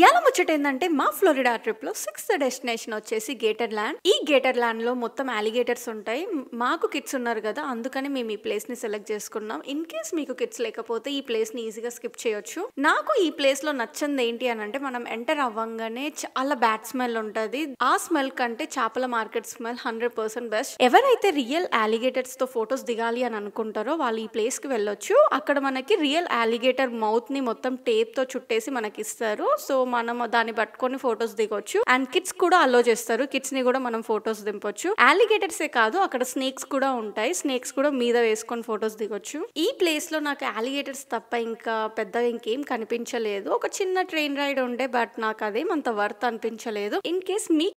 ఇవాళ ముచ్చట ఏంటంటే మా ఫ్లోరిడా ట్రిప్లో సిక్స్త్ డెస్టినేషన్ వచ్చేసి గేటర్ ల్యాండ్ ఈ గేటర్ ల్యాండ్లో మొత్తం అలిగేటర్స్ ఉంటాయి మాకు కిడ్స్ ఉన్నారు కదా అందుకని మేము ఈ ప్లేస్ని సెలెక్ట్ చేసుకున్నాం ఇన్ కేస్ మీకు కిడ్స్ లేకపోతే ఈ ప్లేస్ని ఈజీగా స్కిప్ చేయొచ్చు నాకు ఈ ప్లేస్లో నచ్చింది ఏంటి అని అంటే మనం ఎంటర్ అవ్వంగానే చాలా బ్యాడ్ స్మెల్ ఉంటుంది ఆ స్మెల్ కంటే చేపల market smell hundred percent best ఎవరైతే రియల్ తో ఫొటోస్ దిగాలి అని అనుకుంటారో వాళ్ళు ఈ ప్లేస్ కి వెళ్ళొచ్చు అక్కడ మనకి రియల్ మౌత్ మౌత్ని మొత్తం టేప్తో చుట్టేసి మనకి ఇస్తారు సో మనం దాన్ని పట్టుకొని ఫొటోస్ దిగొచ్చు అండ్ కిడ్స్ కూడా అలో చేస్తారు కిడ్స్ ని కూడా మనం ఫొటోస్ దింపొచ్చు ఏ కాదు అక్కడ స్నేక్స్ కూడా ఉంటాయి స్నేక్స్ కూడా మీద వేసుకొని ఫొటోస్ దిగొచ్చు ఈ ప్లేస్ లో నాకు యాలిగేటర్స్ తప్ప ఇంకా పెద్ద ఇంకేం కనిపించలేదు ఒక చిన్న ట్రైన్ రైడ్ ఉండే బట్ నాకు అదేం అంత వర్త్ అనిపించలేదు ఇన్ కేస్ మీ